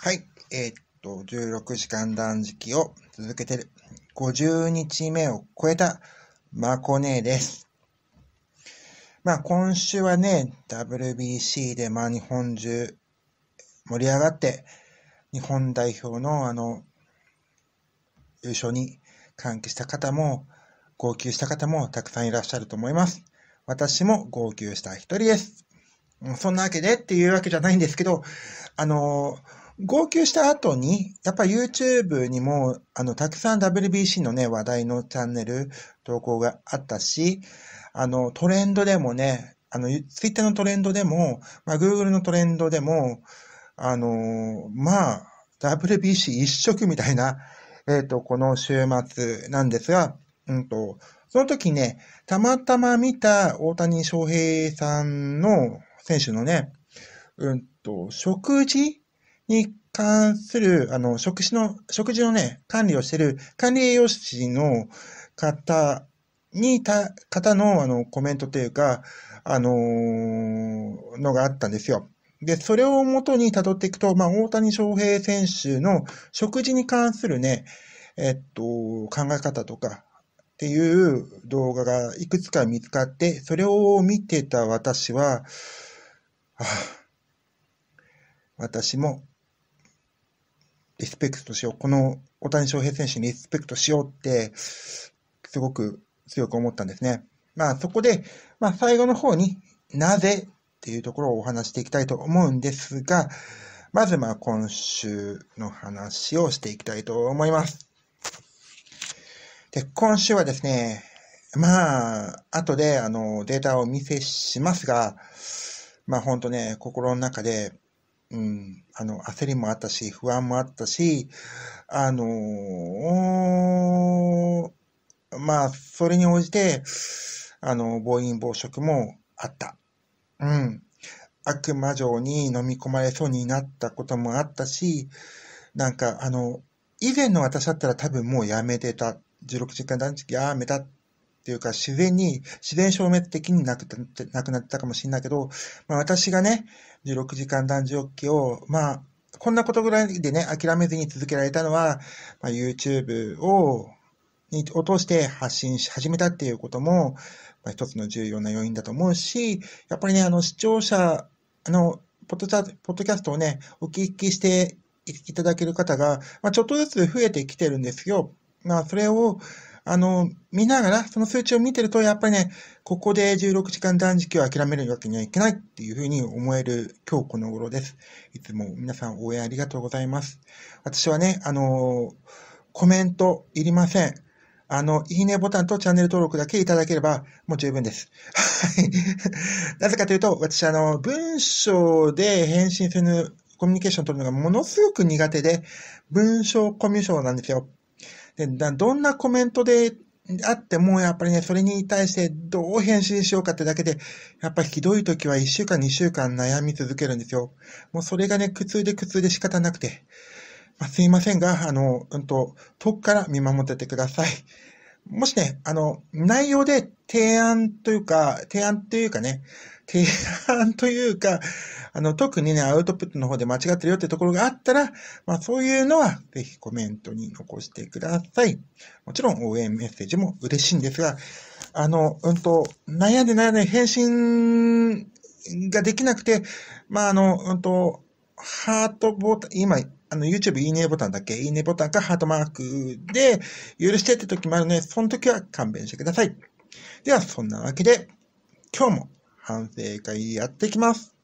はい。えー、っと、16時間断食を続けてる。50日目を超えたマコネです。まあ、今週はね、WBC で、まあ、日本中盛り上がって、日本代表のあの、優勝に歓喜した方も、号泣した方もたくさんいらっしゃると思います。私も号泣した一人です。そんなわけでっていうわけじゃないんですけど、あのー号泣した後に、やっぱ YouTube にも、あの、たくさん WBC のね、話題のチャンネル、投稿があったし、あの、トレンドでもね、あの、Twitter のトレンドでも、まあ、Google のトレンドでも、あの、まあ、WBC 一色みたいな、えっ、ー、と、この週末なんですが、うんと、その時ね、たまたま見た大谷翔平さんの選手のね、うんと、食事に関する、あの、食事の、食事のね、管理をしている管理栄養士の方に、た、方の、あの、コメントというか、あのー、のがあったんですよ。で、それをもとに辿っていくと、まあ、大谷翔平選手の食事に関するね、えっと、考え方とかっていう動画がいくつか見つかって、それを見てた私は、はあ私もリスペクトしよう、この大谷翔平選手にリスペクトしようって、すごく強く思ったんですね。まあそこで、まあ最後の方になぜっていうところをお話していきたいと思うんですが、まずまあ今週の話をしていきたいと思います。で、今週はですね、まあ、後であのデータをお見せしますが、まあ本当ね、心の中でうん、あの、焦りもあったし、不安もあったし、あのー、まあ、それに応じて、あの、暴飲暴食もあった。うん。悪魔城に飲み込まれそうになったこともあったし、なんか、あの、以前の私だったら多分もうやめてた。16時間断食やめたっていうか、自然に、自然消滅的になくなくなったかもしれないけど、まあ、私がね、16時間男女欲を、まあ、こんなことぐらいでね、諦めずに続けられたのは、まあ、YouTube を、に、落として発信し始めたっていうことも、まあ、一つの重要な要因だと思うし、やっぱりね、あの、視聴者、あの、ポッドキャストをね、お聞きしていただける方が、まあ、ちょっとずつ増えてきてるんですよ。まあ、それを、あの、見ながら、その数値を見てると、やっぱりね、ここで16時間断食を諦めるわけにはいけないっていうふうに思える今日この頃です。いつも皆さん応援ありがとうございます。私はね、あの、コメントいりません。あの、いいねボタンとチャンネル登録だけいただければもう十分です。はい。なぜかというと、私、あの、文章で返信するコミュニケーションを取るのがものすごく苦手で、文章コミュ障なんですよ。でどんなコメントであっても、やっぱりね、それに対してどう返信しようかってだけで、やっぱりひどい時は1週間、2週間悩み続けるんですよ。もうそれがね、苦痛で苦痛で仕方なくて。まあ、すいませんが、あの、うんと、遠くから見守っててください。もしね、あの、内容で提案というか、提案というかね、提案というか、あの、特にね、アウトプットの方で間違ってるよってところがあったら、まあそういうのはぜひコメントに残してください。もちろん応援メッセージも嬉しいんですが、あの、うんと、悩んで悩んで返信ができなくて、まああの、うんと、ハートボタン、今、あの、YouTube いいねボタンだけ、いいねボタンかハートマークで許してって時もあるね。その時は勘弁してください。では、そんなわけで、今日も反省会やっていきます。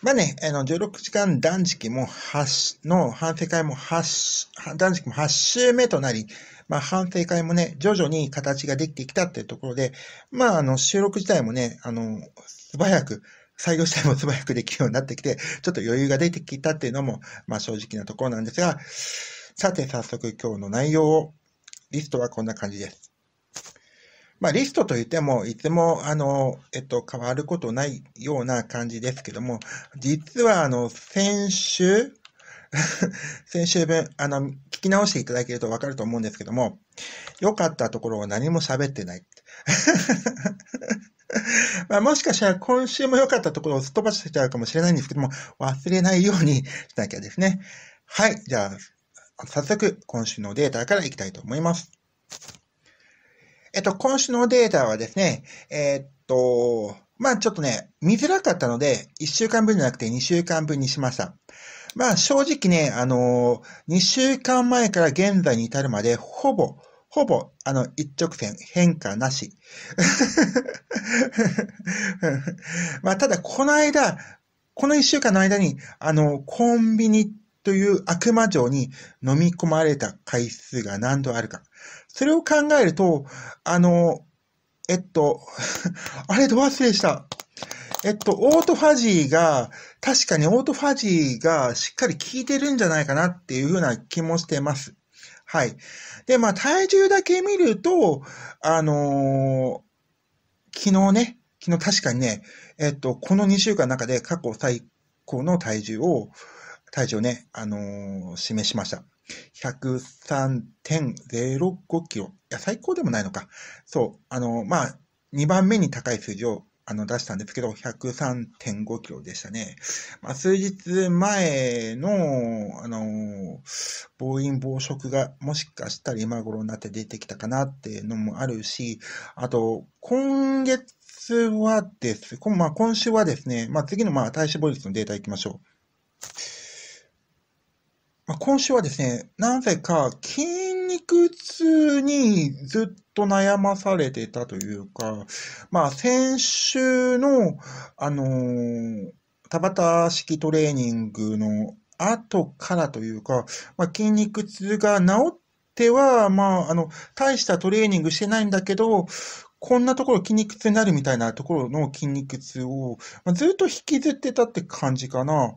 まあね、あの、16時間断食も8、の反省会も8、断食も8週目となり、まあ、反省会もね、徐々に形ができてきたっていうところで、まあ、あの、収録自体もね、あの、素早く、採用自体も素早くできるようになってきて、ちょっと余裕が出てきたっていうのも、まあ、正直なところなんですが、さて、早速今日の内容を、リストはこんな感じです。まあ、リストといっても、いつも、あの、えっと、変わることないような感じですけども、実は、あの、先週、先週分、あの、聞き直していただけるとわかると思うんですけども、良かったところを何も喋ってない。まあ、もしかしたら今週も良かったところをすっ飛ばしてちゃうかもしれないんですけども、忘れないようにしなきゃですね。はい。じゃあ、早速、今週のデータからいきたいと思います。えっと、今週のデータはですね、えっと、まあちょっとね、見づらかったので、1週間分じゃなくて2週間分にしました。まあ正直ね、あの2週間前から現在に至るまで、ほぼ、ほぼ、あの、一直線、変化なし。まあただ、この間、この1週間の間に、あの、コンビニという悪魔城に飲み込まれた回数が何度あるか。それを考えると、あの、えっと、あれ、ど忘れした。えっと、オートファジーが、確かにオートファジーがしっかり効いてるんじゃないかなっていうふうな気もしてます。はい。で、まあ、体重だけ見ると、あのー、昨日ね、昨日確かにね、えっと、この2週間の中で過去最高の体重を、体重をね、あのー、示しました。103.05キロ。いや、最高でもないのか。そう。あの、まあ、2番目に高い数字をあの出したんですけど、103.5キロでしたね。まあ、数日前の、あの、暴飲暴食がもしかしたら今頃になって出てきたかなっていうのもあるし、あと、今月はです、まあ、今週はですね、まあ、次のまあ体脂肪率のデータいきましょう。ま今週はですね、なぜか筋肉痛にずっと悩まされてたというか、まあ先週の、あのー、田タ式トレーニングの後からというか、まあ、筋肉痛が治っては、まあ、あの、大したトレーニングしてないんだけど、こんなところ筋肉痛になるみたいなところの筋肉痛を、まあ、ずっと引きずってたって感じかな。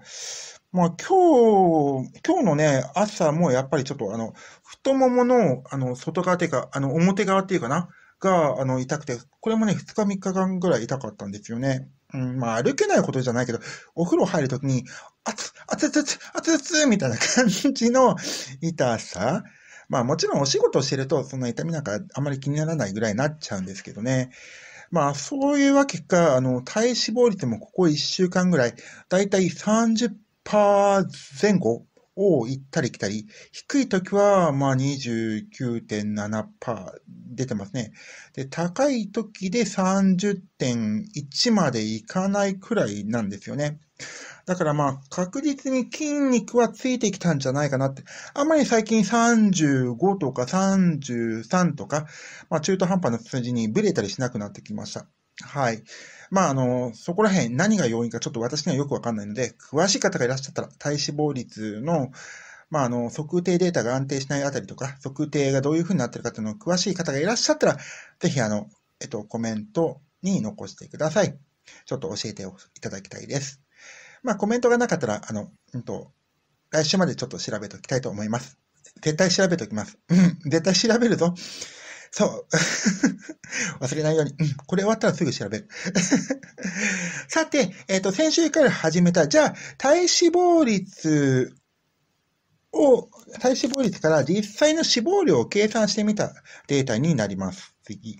まあ今日、今日のね、朝もやっぱりちょっとあの、太ももの、あの、外側っていうか、あの、表側っていうかな、が、あの、痛くて、これもね、二日三日間ぐらい痛かったんですよね。うん、まあ歩けないことじゃないけど、お風呂入るときに、熱っ、熱っ、熱っ、熱っ、みたいな感じの痛さ。まあもちろんお仕事してると、そんな痛みなんかあまり気にならないぐらいになっちゃうんですけどね。まあそういうわけか、あの、体脂肪率もここ一週間ぐらい、だいたい30パー前後を行ったり来たり、低い時は、まあ29.7%出てますね。で、高い時で30.1までいかないくらいなんですよね。だからまあ確実に筋肉はついてきたんじゃないかなって。あんまり最近35とか33とか、まあ中途半端な数字にブレたりしなくなってきました。はい。まあ、あの、そこら辺何が要因かちょっと私にはよくわかんないので、詳しい方がいらっしゃったら、体脂肪率の、まあ、あの、測定データが安定しないあたりとか、測定がどういうふうになってるかっていうのを詳しい方がいらっしゃったら、ぜひ、あの、えっと、コメントに残してください。ちょっと教えていただきたいです。まあ、コメントがなかったら、あの、うんと、来週までちょっと調べておきたいと思います。絶対調べておきます。うん、絶対調べるぞ。そう。忘れないように。うん。これ終わったらすぐ調べる。さて、えっ、ー、と、先週から始めた、じゃあ、体脂肪率を、体脂肪率から実際の脂肪量を計算してみたデータになります。次。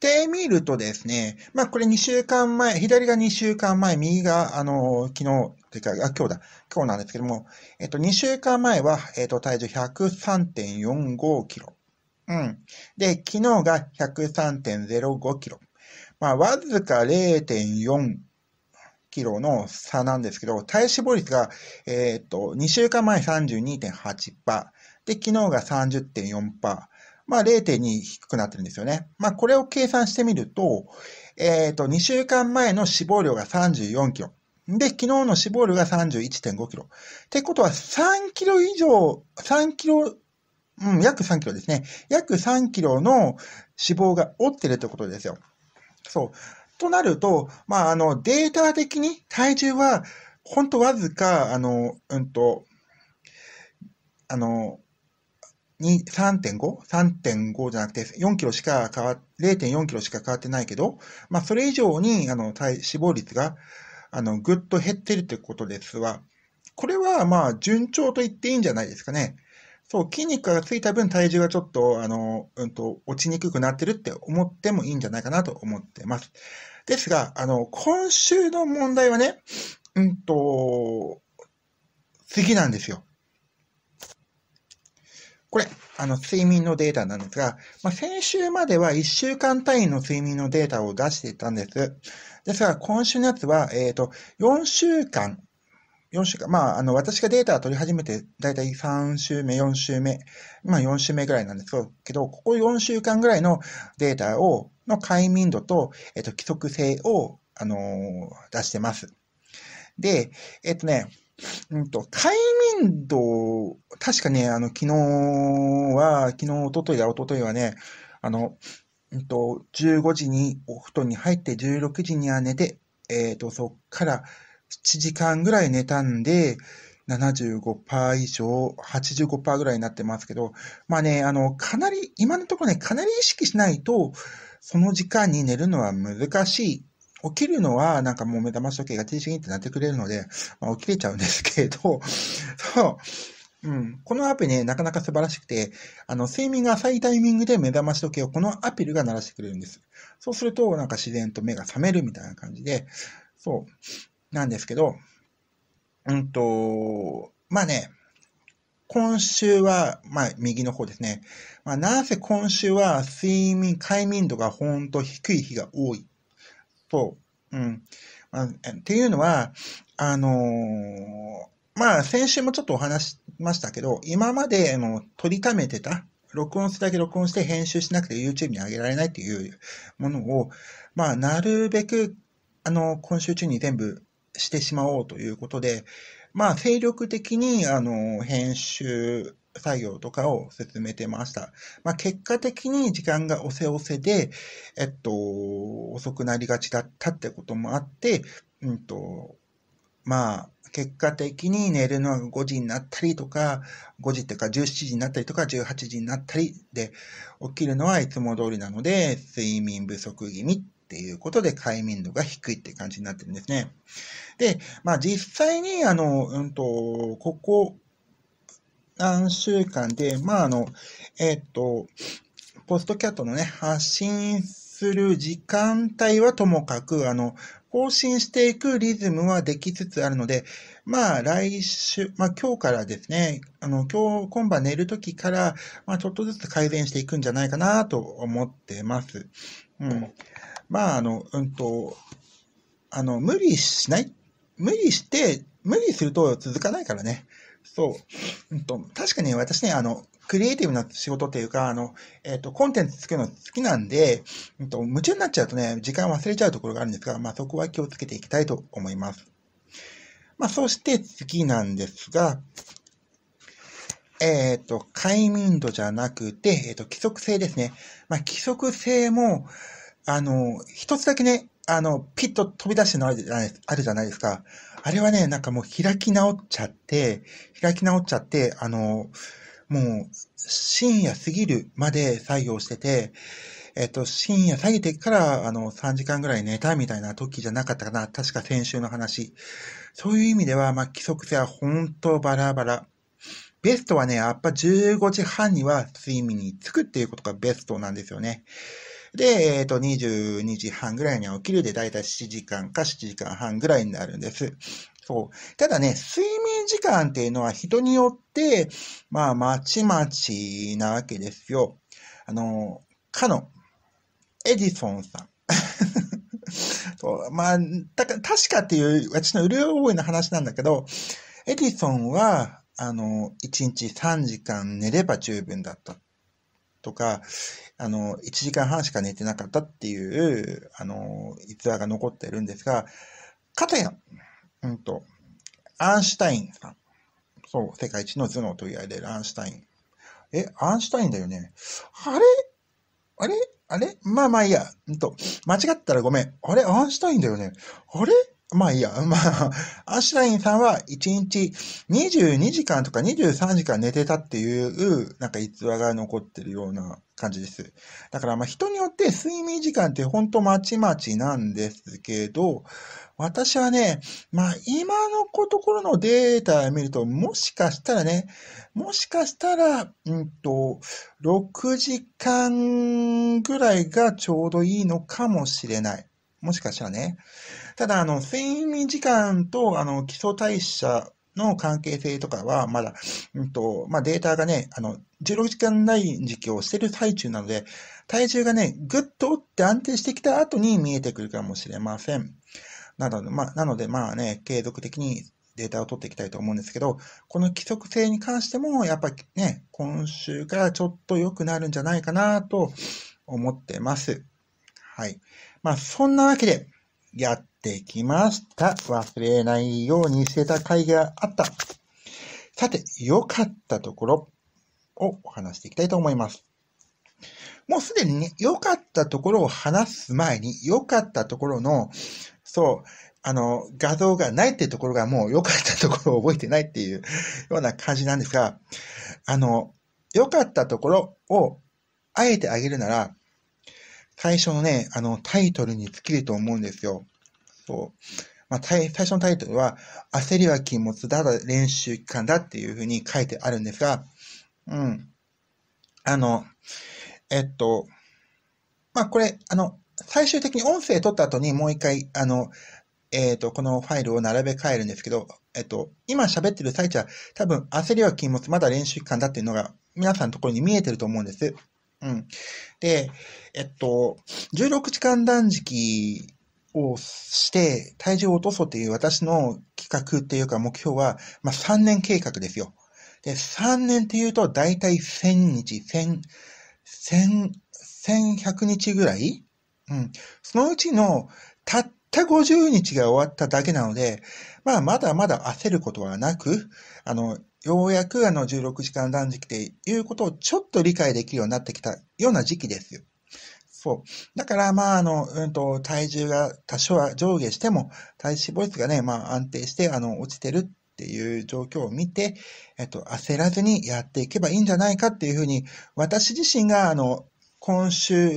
で、見るとですね、まあこれ2週間前、左が2週間前、右があの、昨日、というか、あ、今日だ、今日なんですけども、えっと、2週間前は、えっと、体重103.45キロ。うん。で、昨日が103.05キロ。まあ、わずか0.4キロの差なんですけど、体脂肪率が、えっ、と、2週間前32.8%。で、昨日が30.4%。まあ、0.2低くなってるんですよね。まあ、これを計算してみると、えっ、と、2週間前の脂肪量が34キロ。で、昨日の死亡量が31.5キロ。ってことは3キロ以上、3キロうん、約3キロですね。約3キロの脂肪が折ってるってことですよ。そう。となると、まあ、あの、データ的に体重は、ほんとわずか、あの、うんと、あの、3.5?3.5 じゃなくて4キロしか変わ、0.4キロしか変わってないけど、まあそれ以上にあの体脂肪率があのぐっと減ってるってことですわ。これはまあ順調と言っていいんじゃないですかね。そう、筋肉がついた分体重がちょっと、あの、うんと、落ちにくくなってるって思ってもいいんじゃないかなと思ってます。ですが、あの、今週の問題はね、うんと、次なんですよ。これ、あの、睡眠のデータなんですが、まあ、先週までは1週間単位の睡眠のデータを出していたんです。ですが、今週のやつは、えっ、ー、と、4週間4週間、まあ、あの、私がデータ取り始めて、だいたい3週目、4週目、まあ4週目ぐらいなんですけど、ここ4週間ぐらいのデータを、の快眠度と、えっと、規則性を、あのー、出してます。で、えっとね、うんと、快眠度、確かね、あの、昨日は、昨日、おとといだ、おとといはね、あの、うんと、15時にお布団に入って、16時には寝て、えっ、と、そっから、7時間ぐらい寝たんで、75%以上、85%ぐらいになってますけど、まあね、あの、かなり、今のところね、かなり意識しないと、その時間に寝るのは難しい。起きるのは、なんかもう目覚まし時計が T シギンってなってくれるので、まあ、起きれちゃうんですけど、そう。うん。このアプリね、なかなか素晴らしくて、あの、睡眠が浅いタイミングで目覚まし時計をこのアピルが鳴らしてくれるんです。そうすると、なんか自然と目が覚めるみたいな感じで、そう。なんですけど、うんと、まあね、今週は、まあ、右の方ですね。まあ、なぜ今週は睡眠、快眠度がほんと低い日が多い。と、うん。まあ、っていうのは、あのー、まあ、先週もちょっとお話しましたけど、今まであの取りためてた、録音するだけ録音して編集しなくて YouTube に上げられないっていうものを、まあ、なるべく、あの、今週中に全部してしまおうということで、まあ、精力的に、あの、編集作業とかを進めてました。まあ、結果的に時間が押せ押せで、えっと、遅くなりがちだったってこともあって、うんと、まあ、結果的に寝るのが5時になったりとか、5時っていうか17時になったりとか18時になったりで、起きるのはいつも通りなので、睡眠不足気味っっていうことで快眠度が低いって感じになってるんですね。で、まあ実際に、あの、うんと、ここ何週間で、まああの、えっ、ー、と、ポストキャットのね、発信する時間帯はともかく、あの、更新していくリズムはできつつあるので、まあ来週、まあ今日からですね、あの今日、今晩寝るときから、まあちょっとずつ改善していくんじゃないかなと思ってます。うん。まあ、あの、うんと、あの、無理しない。無理して、無理すると続かないからね。そう。うんと、確かに私ね、あの、クリエイティブな仕事っていうか、あの、えっ、ー、と、コンテンツ作るの好きなんで、うんと、夢中になっちゃうとね、時間忘れちゃうところがあるんですが、まあ、そこは気をつけていきたいと思います。まあ、そして次なんですが、えっ、ー、と、快眠度じゃなくて、えっ、ー、と、規則性ですね。まあ、規則性も、あの、一つだけね、あの、ピッと飛び出してのあるじゃないあるじゃないですか。あれはね、なんかもう開き直っちゃって、開き直っちゃって、あの、もう深夜過ぎるまで作業してて、えっと、深夜下げてから、あの、3時間ぐらい寝たみたいな時じゃなかったかな。確か先週の話。そういう意味では、まあ、規則性は本当バラバラ。ベストはね、やっぱ15時半には睡眠につくっていうことがベストなんですよね。で、えっ、ー、と、22時半ぐらいには起きるで、だいたい7時間か7時間半ぐらいになるんです。そう。ただね、睡眠時間っていうのは人によって、まあ、まちまちなわけですよ。あの、かの、エディソンさん。そうまあ、た確かっていう、私のうるおいの話なんだけど、エディソンは、あの、1日3時間寝れば十分だったとか、あの、1時間半しか寝てなかったっていう、あの、逸話が残ってるんですが、かたや、うんと、アンシュタインさん。そう、世界一の頭脳と言われるアンシュタイン。え、アンシュタインだよね。あれあれあれまあまあいいや。うんと、間違ったらごめん。あれアンシュタインだよね。あれまあいいや。まあ、アシュラインさんは1日22時間とか23時間寝てたっていう、なんか逸話が残ってるような感じです。だからまあ人によって睡眠時間ってほんとまちまちなんですけど、私はね、まあ今のところのデータを見ると、もしかしたらね、もしかしたら、うんと、6時間ぐらいがちょうどいいのかもしれない。もしかしたらね。ただ、あの、睡眠時間と、あの、基礎代謝の関係性とかは、まだ、うんと、まあ、データがね、あの、16時間内時期をしてる最中なので、体重がね、ぐっとって安定してきた後に見えてくるかもしれません。なので、まあ、なので、まあね、継続的にデータを取っていきたいと思うんですけど、この規則性に関しても、やっぱね、今週からちょっと良くなるんじゃないかなと思ってます。はい。まあ、そんなわけで、やっできました。忘れないようにしてた会があった。さて、良かったところをお話していきたいと思います。もうすでにね、良かったところを話す前に、良かったところの、そう、あの、画像がないってところがもう良かったところを覚えてないっていうような感じなんですが、あの、良かったところをあえてあげるなら、最初のね、あの、タイトルに尽きると思うんですよ。う。まあ、最初のタイトルは、焦りは禁物だ、練習期間だっていうふうに書いてあるんですが、うん。あの、えっと、まあ、これ、あの、最終的に音声取った後にもう一回、あの、えっ、ー、と、このファイルを並べ替えるんですけど、えっ、と、今喋ってる最中は多分焦りは禁物、まだ練習期間だっていうのが皆さんのところに見えてると思うんです。うん。で、えっと、16時間断食をして体重を落とそうという私の企画っていうか目標は、まあ、3年計画ですよ。で、3年っていうと大体1000日、1000、1000、1100日ぐらいうん。そのうちのたった50日が終わっただけなので、まあ、まだまだ焦ることはなく、あの、ようやくあの16時間断食っていうことをちょっと理解できるようになってきたような時期ですよ。そう。だから、まあ、あの、うんと、体重が多少は上下しても、体脂肪率がね、まあ、安定して、あの、落ちてるっていう状況を見て、えっと、焦らずにやっていけばいいんじゃないかっていうふうに、私自身が、あの、今週、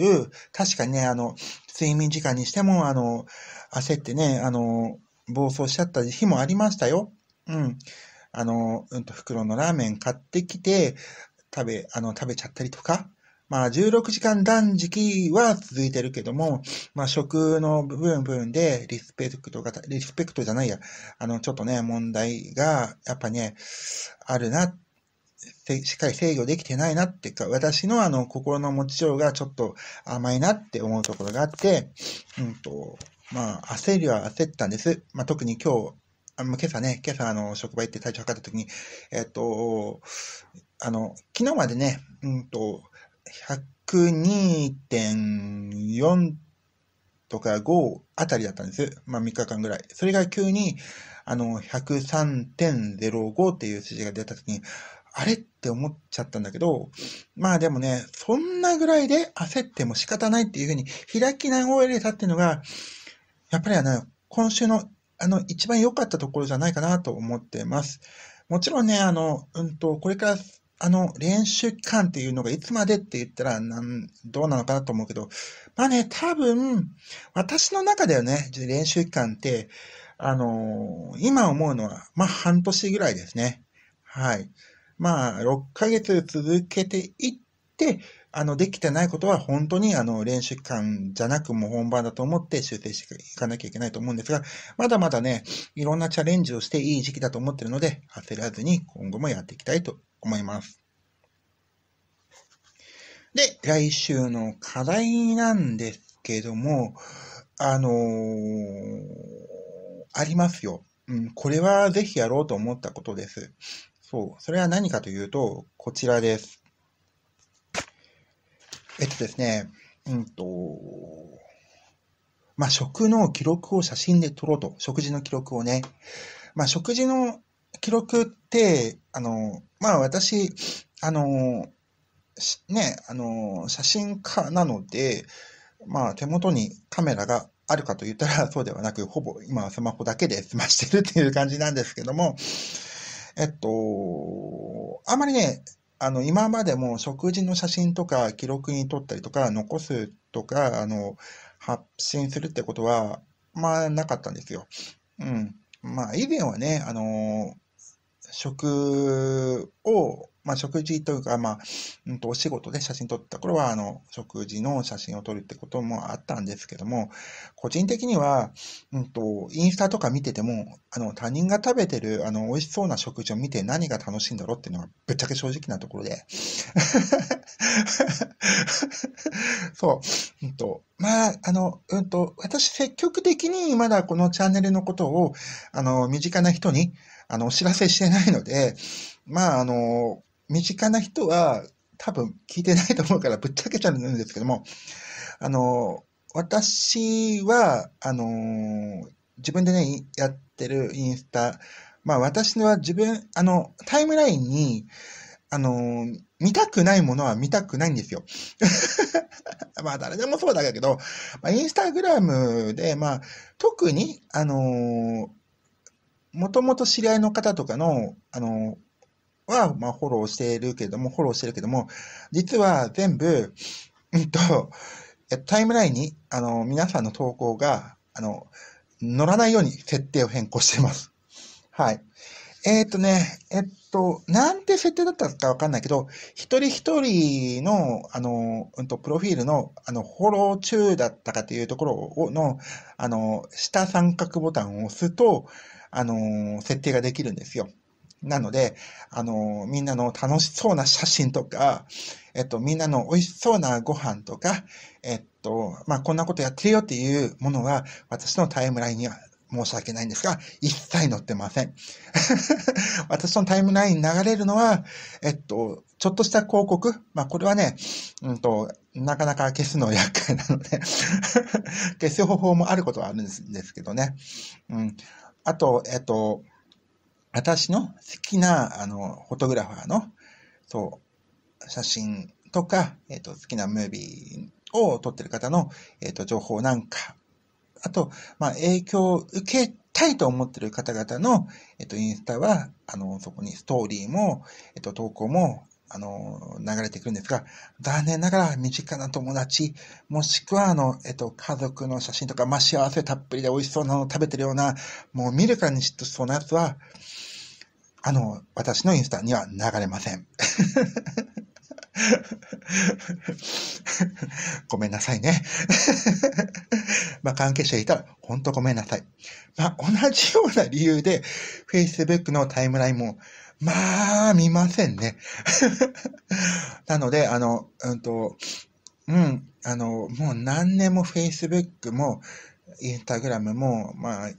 確かにね、あの、睡眠時間にしても、あの、焦ってね、あの、暴走しちゃった日もありましたよ。うん。あの、うんと、袋のラーメン買ってきて、食べ、あの、食べちゃったりとか、まあ、16時間断食は続いてるけども、まあ、食の部分部分でリスペクトが、リスペクトじゃないや、あの、ちょっとね、問題が、やっぱね、あるな、しっかり制御できてないなっていうか、私のあの、心の持ちようがちょっと甘いなって思うところがあって、うんと、まあ、焦りは焦ったんです。まあ、特に今日、あ今朝ね、今朝あの、職場行って体調測った時に、えっ、と、あの、昨日までね、うんと、102.4とか5あたりだったんです。まあ、3日間ぐらい。それが急に、あの、103.05っていう数字が出た時に、あれって思っちゃったんだけど、まあでもね、そんなぐらいで焦っても仕方ないっていうふうに開き直れたっていうのが、やっぱりあの、今週のあの、一番良かったところじゃないかなと思ってます。もちろんね、あの、うんと、これからあの、練習期間っていうのがいつまでって言ったら、なん、どうなのかなと思うけど、まあね、多分、私の中ではね、練習期間って、あのー、今思うのは、まあ半年ぐらいですね。はい。まあ、6ヶ月続けていって、あの、できてないことは本当にあの、練習期間じゃなくもう本番だと思って修正していかなきゃいけないと思うんですが、まだまだね、いろんなチャレンジをしていい時期だと思ってるので、焦らずに今後もやっていきたいと思います。で、来週の課題なんですけども、あのー、ありますよ。うん、これはぜひやろうと思ったことです。そう。それは何かというと、こちらです。えっとですね、うんと、まあ、食の記録を写真で撮ろうと。食事の記録をね。まあ、食事の記録って、あの、まあ私、あの、ね、あの、写真家なので、まあ手元にカメラがあるかと言ったら そうではなく、ほぼ今はスマホだけで済ましてるっていう感じなんですけども、えっと、あんまりね、あの、今までも食事の写真とか記録に撮ったりとか、残すとか、あの、発信するってことは、まあ、なかったんですよ。うん。まあ、以前はね、あの食を、まあ、食事というか、まあ、うんと、お仕事で写真撮った頃は、あの、食事の写真を撮るってこともあったんですけども、個人的には、うんと、インスタとか見てても、あの、他人が食べてる、あの、美味しそうな食事を見て何が楽しいんだろうっていうのは、ぶっちゃけ正直なところで。そう、うんと、まあ、あの、うんと、私積極的にまだこのチャンネルのことを、あの、身近な人に、あの、お知らせしてないので、まあ、あの、身近な人は多分聞いてないと思うからぶっちゃけちゃうんですけども、あの、私は、あの、自分でね、やってるインスタ、まあ私は自分、あの、タイムラインに、あの、見たくないものは見たくないんですよ。まあ誰でもそうだけど、まあ、インスタグラムで、まあ特に、あのもともと知り合いの方とかの、あの、は、まあ、フォローしているけれども、フォローしてるけども、実は全部、うんと、タイムラインに、あの、皆さんの投稿が、あの、乗らないように設定を変更しています。はい。えっ、ー、とね、えっと、なんて設定だったかわかんないけど、一人一人の、あの、うんと、プロフィールの、あの、フォロー中だったかというところの、あの、下三角ボタンを押すと、あの設定ができるんですよ。なので、あのみんなの楽しそうな写真とか、えっと、みんなの美味しそうなご飯とか、えっと、まあ、こんなことやってるよっていうものは、私のタイムラインには申し訳ないんですが、一切載ってません。私のタイムラインに流れるのは、えっと、ちょっとした広告。まあ、これはね、うんと、なかなか消すの厄介なので 消す方法もあることはあるんですけどね。うん。あと、えっと、私の好きな、あの、フォトグラファーの、そう、写真とか、えっと、好きなムービーを撮ってる方の、えっと、情報なんか、あと、まあ、影響を受けたいと思ってる方々の、えっと、インスタは、あの、そこにストーリーも、えっと、投稿も、あの、流れてくるんですが、残念ながら身近な友達、もしくはあの、えっと、家族の写真とか、まあ、幸せたっぷりで美味しそうなのを食べてるような、もう見るからに嫉妬しそうなやつは、あの、私のインスタには流れません。ごめんなさいね。まあ関係者いたら本当ごめんなさい。まあ同じような理由で Facebook のタイムラインもまあ、見ませんね。なので、あの、うんと、うん、あの、もう何年も Facebook も、Instagram も、まあ、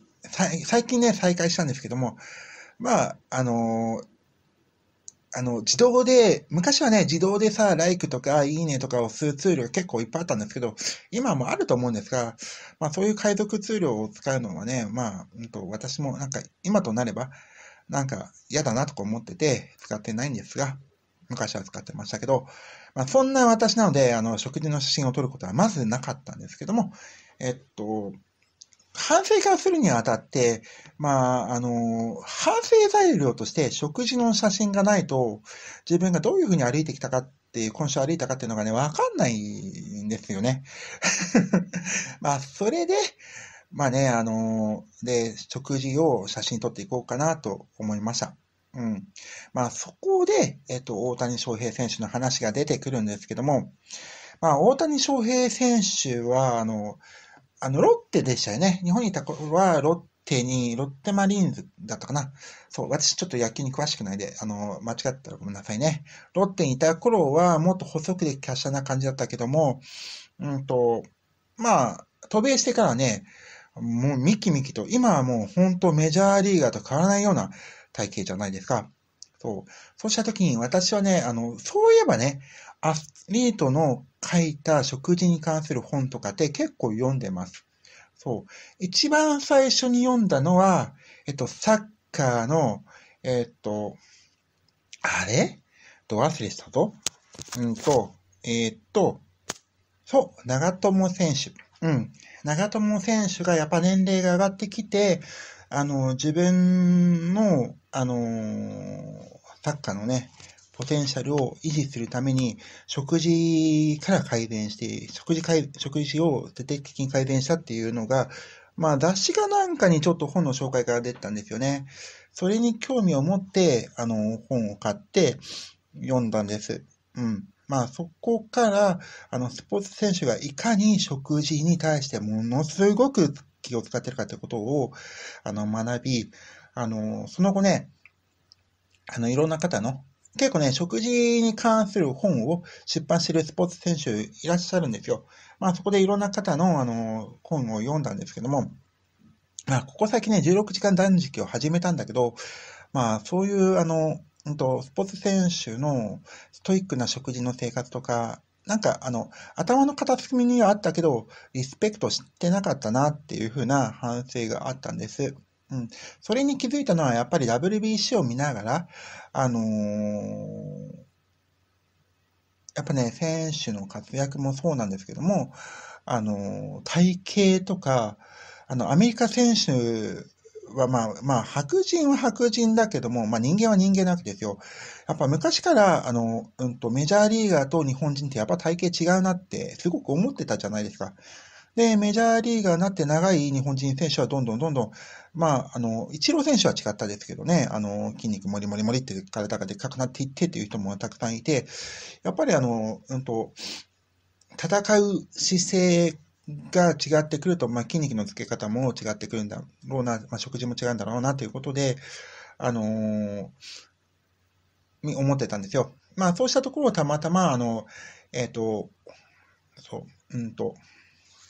最近ね、再開したんですけども、まあ、あのあの、自動で、昔はね、自動でさ、ライクとか、いいねとかをするツールが結構いっぱいあったんですけど、今もあると思うんですが、まあそういう海賊ツールを使うのはね、まあ、うんと、私もなんか、今となれば、なんか嫌だなとか思ってて使ってないんですが、昔は使ってましたけど、まあ、そんな私なので、あの、食事の写真を撮ることはまずなかったんですけども、えっと、反省化するにあたって、まあ、あの、反省材料として食事の写真がないと、自分がどういうふうに歩いてきたかっていう、今週歩いたかっていうのがね、わかんないんですよね。まあ、それで、まあね、あのー、で、食事を写真撮っていこうかなと思いました。うん。まあそこで、えっと、大谷翔平選手の話が出てくるんですけども、まあ大谷翔平選手は、あの、あの、ロッテでしたよね。日本にいた頃はロッテに、ロッテマリーンズだったかな。そう、私ちょっと野球に詳しくないで、あの、間違ったらごめんなさいね。ロッテにいた頃はもっと細くで華奢な感じだったけども、うんと、まあ、渡米してからね、もうミキミキと、今はもう本当メジャーリーガーと変わらないような体型じゃないですか。そう。そうした時に私はね、あの、そういえばね、アスリートの書いた食事に関する本とかって結構読んでます。そう。一番最初に読んだのは、えっと、サッカーの、えっと、あれど忘れしたぞ。うんと、えー、っと、そう、長友選手。うん。長友選手がやっぱ年齢が上がってきて、あの、自分の、あのサッカーのね、ポテンシャルを維持するために、食事から改善して、食事改食事を徹底的に改善したっていうのが、まあ、雑誌かなんかにちょっと本の紹介から出てたんですよね。それに興味を持って、あの、本を買って読んだんです。うん。まあ、そこから、あの、スポーツ選手がいかに食事に対してものすごく気を使ってるかということを、あの、学び、あの、その後ね、あの、いろんな方の、結構ね、食事に関する本を出版してるスポーツ選手いらっしゃるんですよ。まあ、そこでいろんな方の、あの、本を読んだんですけども、まあ、ここ最近ね、16時間断食を始めたんだけど、まあ、そういう、あの、うんと、スポーツ選手のストイックな食事の生活とか、なんかあの、頭の片隅にはあったけど、リスペクトしてなかったなっていう風な反省があったんです。うん。それに気づいたのはやっぱり WBC を見ながら、あのー、やっぱね、選手の活躍もそうなんですけども、あの体型とか、あの、アメリカ選手はまあ、まあ、白人は白人だけども、まあ人間は人間なわけですよ。やっぱ昔から、あの、うんと、メジャーリーガーと日本人ってやっぱ体型違うなって、すごく思ってたじゃないですか。で、メジャーリーガーになって長い日本人選手はどんどんどんどん、まあ、あの、イチロー選手は違ったですけどね、あの、筋肉もりもりもりって体がでっかくなっていってっていう人もたくさんいて、やっぱりあの、うんと、戦う姿勢が違ってくると、まあ、筋肉のつけ方も違ってくるんだろうな、まあ、食事も違うんだろうなということで、あのー、思ってたんですよ。まあ、そうしたところをたまたま、あの、えっ、ー、と、そう、うんと、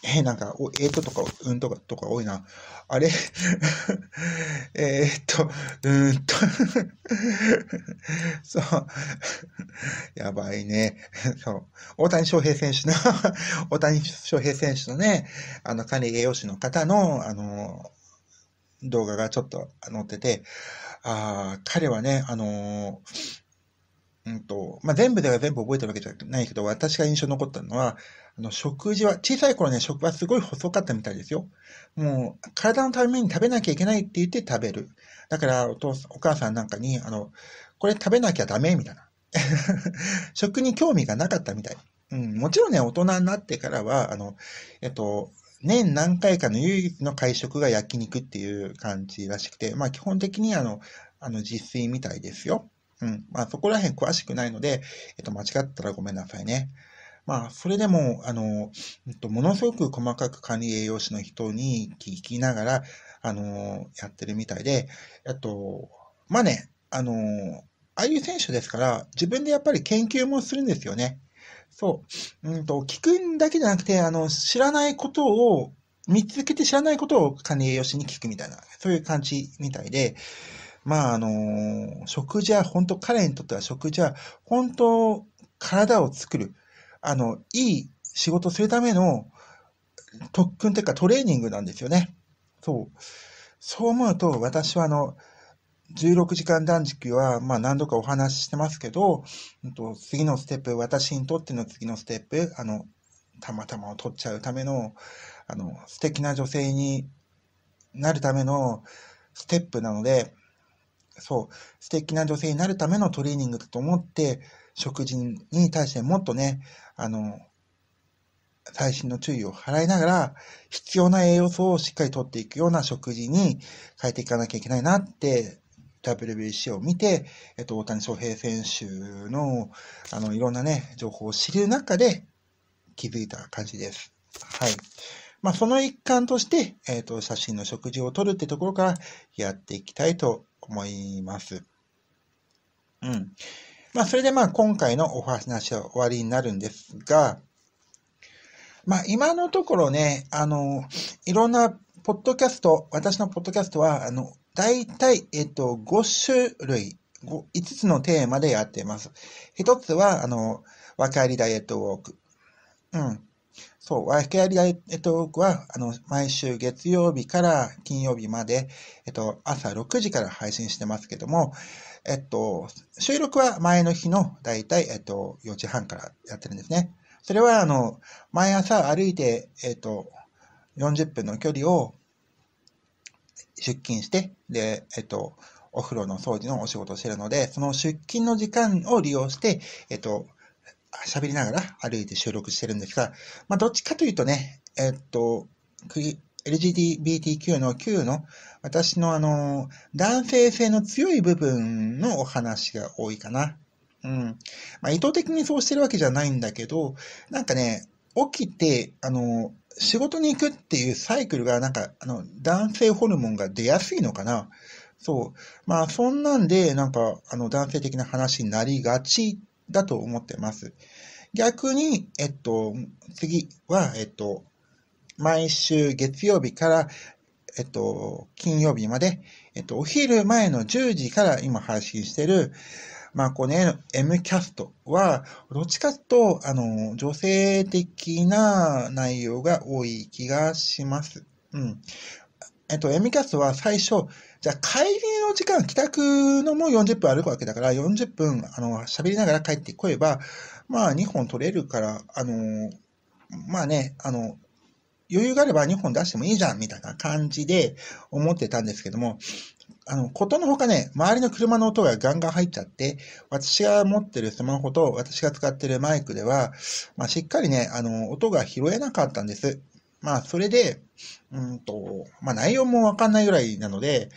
えー、なんか、おえー、っととか、うんとか、とか多いな。あれ えっと、うんと そう。やばいね。そう。大谷翔平選手の 大谷翔平選手のね、あの、管理栄養士の方の、あの、動画がちょっと載ってて、ああ、彼はね、あのーうんと、まあ、全部では全部覚えてるわけじゃないけど、私が印象に残ったのは、あの、食事は、小さい頃ね、食はすごい細かったみたいですよ。もう、体のために食べなきゃいけないって言って食べる。だから、お父さん、お母さんなんかに、あの、これ食べなきゃダメみたいな。食に興味がなかったみたい。うん、もちろんね、大人になってからは、あの、えっと、年何回かの唯一の会食が焼肉っていう感じらしくて、まあ基本的にあの、あの、自炊みたいですよ。うん。まあ、そこら辺詳しくないので、えっと、間違ったらごめんなさいね。まあ、それでも、あの、えっと、ものすごく細かく管理栄養士の人に聞きながら、あの、やってるみたいで、えっと、まあね、あの、ああいう選手ですから、自分でやっぱり研究もするんですよね。そう。うんと、聞くんだけじゃなくて、あの、知らないことを見つけて知らないことを管理栄養士に聞くみたいな、そういう感じみたいで、まあ、あの食事は本当、彼にとっては食事は本当、体を作る、あの、いい仕事するための特訓というかトレーニングなんですよね。そう。そう思うと、私はあの、16時間断食は、まあ何度かお話ししてますけど、次のステップ、私にとっての次のステップ、あの、たまたまを取っちゃうための、あの、素敵な女性になるためのステップなので、そう、素敵な女性になるためのトレーニングだと思って、食事に対してもっとね、あの、最新の注意を払いながら、必要な栄養素をしっかりとっていくような食事に変えていかなきゃいけないなって WBC を見て、えっと、大谷翔平選手の、あの、いろんなね、情報を知る中で気づいた感じです。はい。まあ、その一環として、えっと、写真の食事をとるってところからやっていきたいと思います。うん。まあ、それでまあ、今回のお話は終わりになるんですが、まあ、今のところね、あの、いろんなポッドキャスト、私のポッドキャストは、あの、大体、えっと、5種類、5, つのテーマでやっています。一つは、あの、若いりダイエットウォーク。うん。そう、ワイケアリアイトークは、あの、毎週月曜日から金曜日まで、えっと、朝6時から配信してますけども、えっと、収録は前の日の、だいたい、えっと、4時半からやってるんですね。それは、あの、毎朝歩いて、えっと、40分の距離を出勤して、で、えっと、お風呂の掃除のお仕事をしてるので、その出勤の時間を利用して、えっと、喋りながら歩いて収録してるんですが、まあ、どっちかというとね、えっと、LGBTQ の Q の私のあの、男性性の強い部分のお話が多いかな。うん。まあ、意図的にそうしてるわけじゃないんだけど、なんかね、起きて、あの、仕事に行くっていうサイクルが、なんか、あの、男性ホルモンが出やすいのかな。そう。まあ、そんなんで、なんか、あの、男性的な話になりがちだと思ってます。逆に、えっと、次は、えっと、毎週月曜日から、えっと、金曜日まで、えっと、お昼前の10時から今配信してる、まあ、こね、M キャストは、どっちかと、あの、女性的な内容が多い気がします。うん。えっと、エミキャストは最初、じゃあ帰りの時間、帰宅のも40分歩くわけだから、40分、あの、喋りながら帰ってこれば、まあ、2本取れるから、あの、まあね、あの、余裕があれば2本出してもいいじゃん、みたいな感じで思ってたんですけども、あの、ことのほかね、周りの車の音がガンガン入っちゃって、私が持ってるスマホと私が使ってるマイクでは、まあ、しっかりね、あの、音が拾えなかったんです。まあ、それで、うんと、まあ、内容もわかんないぐらいなので、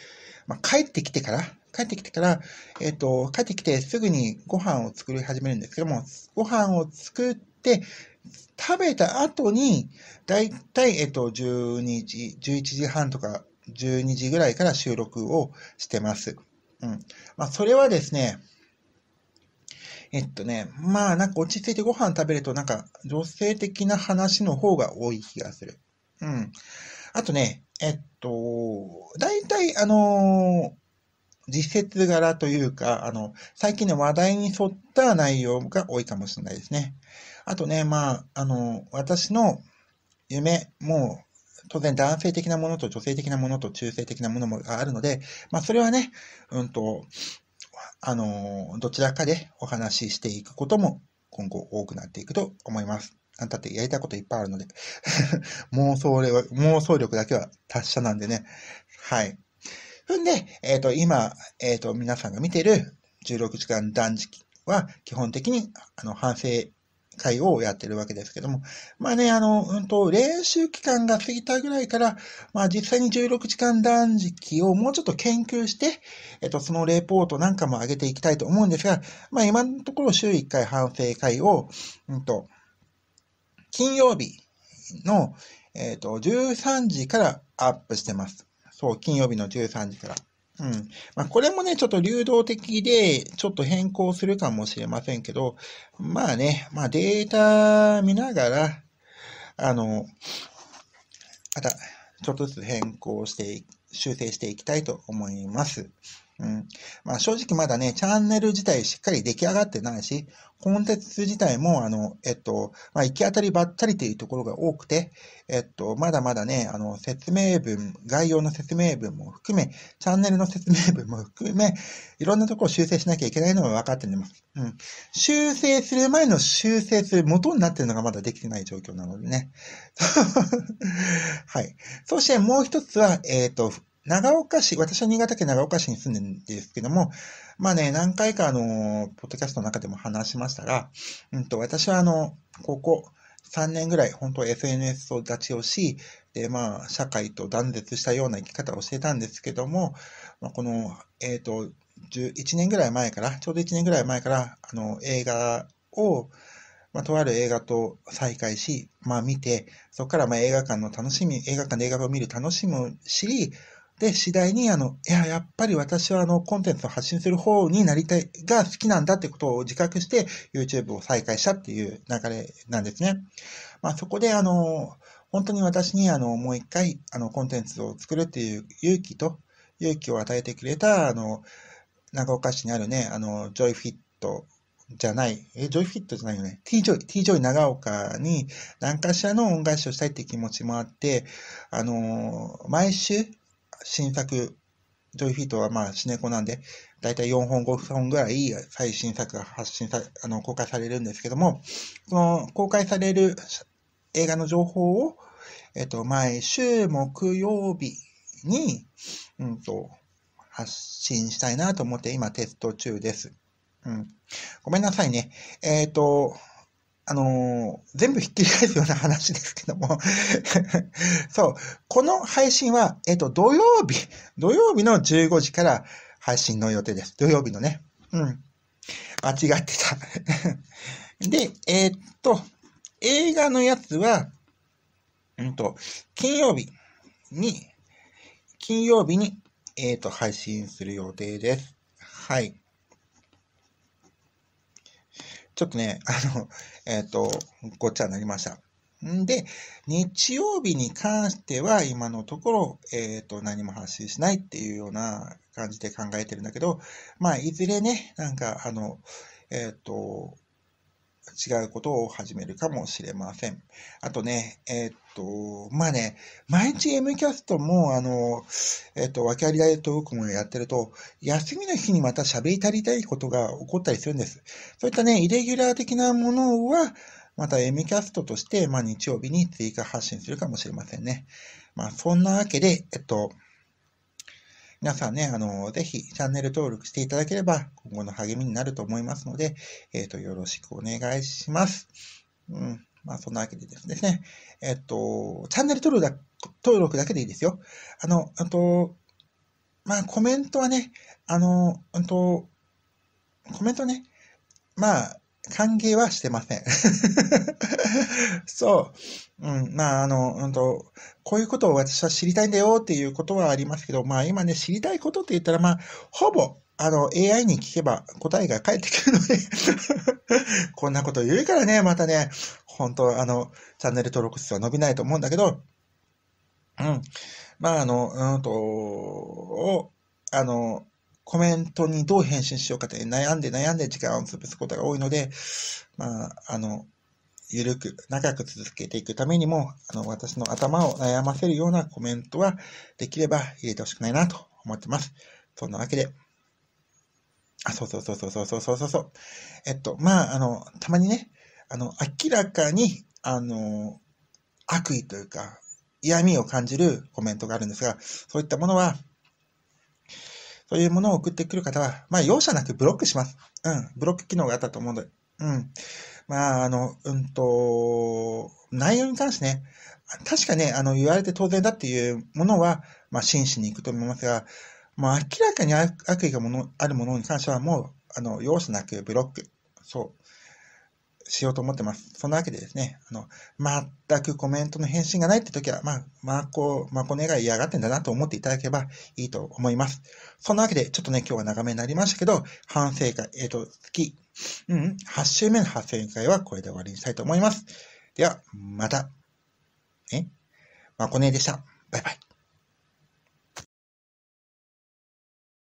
まあ、帰ってきてから、帰ってきてから、えっ、ー、と、帰ってきてすぐにご飯を作り始めるんですけども、ご飯を作って、食べた後に、だいたい、えっ、ー、と、12時、11時半とか、12時ぐらいから収録をしてます。うん。まあ、それはですね、えっとね、まあなんか落ち着いてご飯食べるとなんか女性的な話の方が多い気がする。うん。あとね、えっと、大体あの実説柄というか、あの、最近の話題に沿った内容が多いかもしれないですね。あとね、まあ、あの、私の夢、も当然男性的なものと女性的なものと中性的なものもあるので、まあそれはね、うんと、あの、どちらかでお話ししていくことも今後多くなっていくと思います。あんたってやりたいこといっぱいあるので 妄想力、妄想力だけは達者なんでね。はい。んで、えっ、ー、と、今、えっ、ー、と、皆さんが見てる16時間断食は、基本的に、あの、反省会をやってるわけですけども。まあね、あの、うんと、練習期間が過ぎたぐらいから、まあ実際に16時間断食をもうちょっと研究して、えっと、そのレポートなんかも上げていきたいと思うんですが、まあ今のところ週1回反省会を、うんと、金曜日の、えっと、13時からアップしてます。そう、金曜日の13時から。うん。まあ、これもね、ちょっと流動的で、ちょっと変更するかもしれませんけど、まあね、まあデータ見ながら、あの、また、ちょっとずつ変更して、修正していきたいと思います。うん。まあ、正直まだね、チャンネル自体しっかり出来上がってないし、コンテンツ自体も、あの、えっと、まあ、行き当たりばったりというところが多くて、えっと、まだまだね、あの、説明文、概要の説明文も含め、チャンネルの説明文も含め、いろんなところを修正しなきゃいけないのが分かってます。うん。修正する前の修正する元になってるのがまだできてない状況なのでね。はい。そしてもう一つは、えっと、長岡市、私は新潟県長岡市に住んでるんですけども、まあね、何回かあの、ポッドキャストの中でも話しましたが、うんと、私はあの、ここ3年ぐらい、本当 SNS を立ちをし、で、まあ、社会と断絶したような生き方をしてたんですけども、まあ、この、えっ、ー、と、11年ぐらい前から、ちょうど1年ぐらい前から、あの、映画を、まあ、とある映画と再会し、まあ見て、そこからまあ映画館の楽しみ、映画館で映画を見る楽しみを知り、で、次第に、あの、いや、やっぱり私はあの、コンテンツを発信する方になりたい、が好きなんだってことを自覚して、YouTube を再開したっていう流れなんですね。まあ、そこで、あの、本当に私に、あの、もう一回、あの、コンテンツを作るっていう勇気と、勇気を与えてくれた、あの、長岡市にあるね、あの、ジョイフィットじゃない、え、ジョイフィットじゃないよね。t ジョイ、t ジョイ長岡に何かしらの恩返しをしたいって気持ちもあって、あの毎週新作、ジョイフィートはまあシネコなんで、だいたい4本5本ぐらい最新作が発信さ、あの、公開されるんですけども、その公開される映画の情報を、えっと、毎週木曜日に、うんと、発信したいなと思って今テスト中です。うん。ごめんなさいね。えっ、ー、と、あのー、全部ひっくり返すような話ですけども そう、この配信は、えっと、土曜日、土曜日の15時から配信の予定です。土曜日のね。うん。間違ってた で、えー、っと、映画のやつは、うんと、金曜日に、金曜日に、えー、っと、配信する予定です。はい。ちょっとね、あの、えっ、ー、と、ごっちゃになりました。んで、日曜日に関しては今のところ、えっ、ー、と、何も発信しないっていうような感じで考えてるんだけど、まあ、いずれね、なんか、あの、えっ、ー、と、違うことを始めるかもしれません。あとね、えー、っと、まあね、毎日 M キャストも、あの、えー、っと、訳ありダイエットウォークもやってると、休みの日にまた喋り足りたいことが起こったりするんです。そういったね、イレギュラー的なものは、また M キャストとして、まあ、日曜日に追加発信するかもしれませんね。まあ、そんなわけで、えっと、皆さんね、あの、ぜひチャンネル登録していただければ、今後の励みになると思いますので、えっ、ー、と、よろしくお願いします。うん。まあ、そんなわけでですね。えっ、ー、と、チャンネル登録だ登録だけでいいですよ。あの、あと、まあ、コメントはね、あの、あと、コメントね、まあ、歓迎はしてません そう。うん。まあ、あの、うんと、こういうことを私は知りたいんだよっていうことはありますけど、まあ今ね、知りたいことって言ったら、まあ、ほぼ、あの、AI に聞けば答えが返ってくるので こんなこと言うからね、またね、本当あの、チャンネル登録数は伸びないと思うんだけど、うん。まあ、あの、うんと、を、あの、コメントにどう返信しようかって悩んで悩んで時間を潰すことが多いので、まあ、あの、ゆるく、長く続けていくためにも、あの、私の頭を悩ませるようなコメントは、できれば入れてほしくないなと思ってます。そんなわけで。あ、そうそうそうそうそうそうそうそう。えっと、まあ、あの、たまにね、あの、明らかに、あの、悪意というか、嫌味を感じるコメントがあるんですが、そういったものは、そういうものを送ってくる方は、まあ、容赦なくブロックします。うん、ブロック機能があったと思うので。うん。まあ、あの、うんと、内容に関してね、確かね、あの、言われて当然だっていうものは、まあ、真摯にいくと思いますが、まあ、明らかに悪意がものあるものに関しては、もう、あの、容赦なくブロック。そう。しようと思ってます。そんなわけでですね、あの、全くコメントの返信がないって時は、まあ、こう、まこねが嫌がってんだなと思っていただければいいと思います。そんなわけで、ちょっとね、今日は長めになりましたけど、反省会、えっ、ー、と、月、うん、8週目の反省会はこれで終わりにしたいと思います。では、また、え、マこコネでした。バイバイ。